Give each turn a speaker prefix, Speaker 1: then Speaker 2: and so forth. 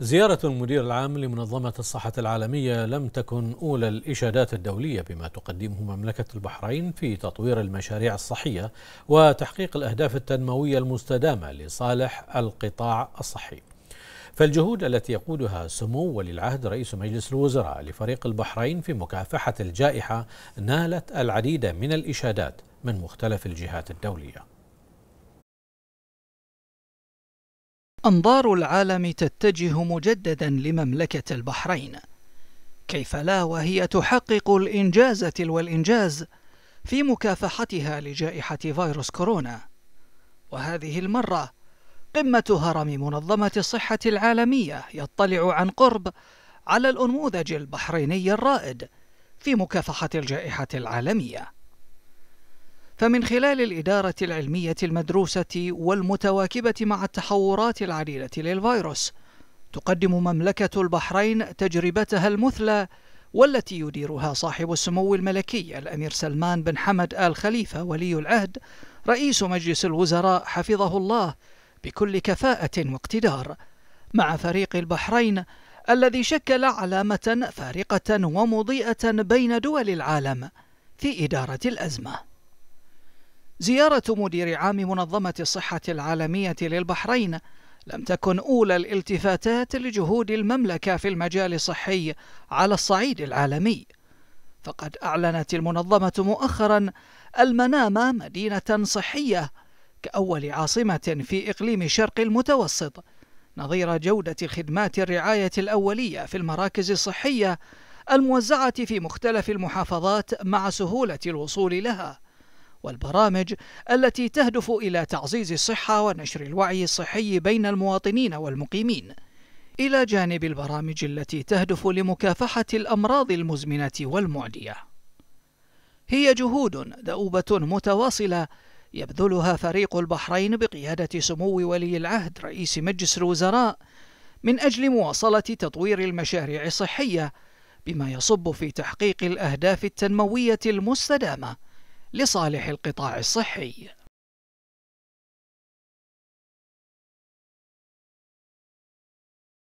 Speaker 1: زيارة المدير العام لمنظمة الصحة العالمية لم تكن أولى الإشادات الدولية بما تقدمه مملكة البحرين في تطوير المشاريع الصحية وتحقيق الأهداف التنموية المستدامة لصالح القطاع الصحي. فالجهود التي يقودها سمو ولي العهد رئيس مجلس الوزراء لفريق البحرين في مكافحة الجائحة نالت العديد من الإشادات من مختلف الجهات الدولية.
Speaker 2: أنظار العالم تتجه مجددا لمملكة البحرين كيف لا وهي تحقق الإنجاز تلو الإنجاز في مكافحتها لجائحة فيروس كورونا وهذه المرة قمة هرم منظمة الصحة العالمية يطلع عن قرب على الأنموذج البحريني الرائد في مكافحة الجائحة العالمية فمن خلال الإدارة العلمية المدروسة والمتواكبة مع التحورات العديدة للفيروس تقدم مملكة البحرين تجربتها المثلى والتي يديرها صاحب السمو الملكي الأمير سلمان بن حمد آل خليفة ولي العهد رئيس مجلس الوزراء حفظه الله بكل كفاءة واقتدار مع فريق البحرين الذي شكل علامة فارقة ومضيئة بين دول العالم في إدارة الأزمة زيارة مدير عام منظمة الصحة العالمية للبحرين لم تكن أولى الالتفاتات لجهود المملكة في المجال الصحي على الصعيد العالمي، فقد أعلنت المنظمة مؤخرا المنامة مدينة صحية كأول عاصمة في إقليم شرق المتوسط، نظير جودة خدمات الرعاية الأولية في المراكز الصحية الموزعة في مختلف المحافظات مع سهولة الوصول لها. والبرامج التي تهدف إلى تعزيز الصحة ونشر الوعي الصحي بين المواطنين والمقيمين إلى جانب البرامج التي تهدف لمكافحة الأمراض المزمنة والمعدية هي جهود دؤوبة متواصلة يبذلها فريق البحرين بقيادة سمو ولي العهد رئيس مجلس الوزراء من أجل مواصلة تطوير المشاريع الصحية بما يصب في تحقيق الأهداف التنموية المستدامة لصالح القطاع الصحي